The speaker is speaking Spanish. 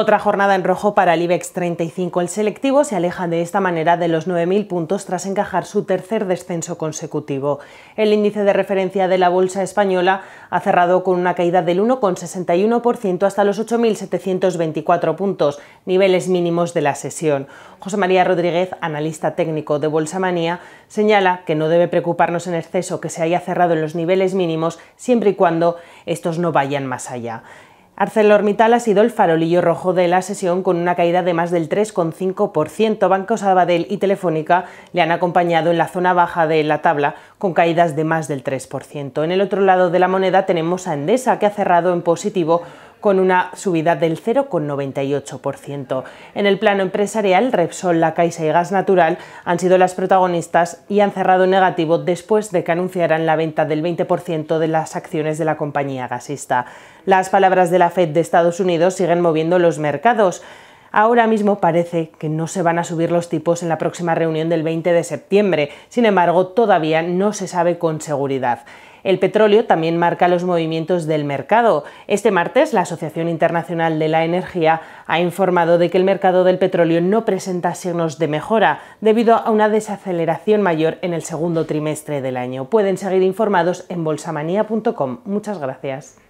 Otra jornada en rojo para el IBEX 35. El selectivo se aleja de esta manera de los 9.000 puntos tras encajar su tercer descenso consecutivo. El índice de referencia de la bolsa española ha cerrado con una caída del 1,61% hasta los 8.724 puntos, niveles mínimos de la sesión. José María Rodríguez, analista técnico de Bolsa Manía, señala que no debe preocuparnos en exceso que se haya cerrado en los niveles mínimos siempre y cuando estos no vayan más allá. ArcelorMittal ha sido el farolillo rojo de la sesión con una caída de más del 3,5%. Banco Sabadell y Telefónica le han acompañado en la zona baja de la tabla con caídas de más del 3%. En el otro lado de la moneda tenemos a Endesa que ha cerrado en positivo con una subida del 0,98%. En el plano empresarial, Repsol, La Caixa y Gas Natural han sido las protagonistas y han cerrado negativo después de que anunciaran la venta del 20% de las acciones de la compañía gasista. Las palabras de la Fed de Estados Unidos siguen moviendo los mercados. Ahora mismo parece que no se van a subir los tipos en la próxima reunión del 20 de septiembre, sin embargo todavía no se sabe con seguridad. El petróleo también marca los movimientos del mercado. Este martes, la Asociación Internacional de la Energía ha informado de que el mercado del petróleo no presenta signos de mejora debido a una desaceleración mayor en el segundo trimestre del año. Pueden seguir informados en bolsamanía.com. Muchas gracias.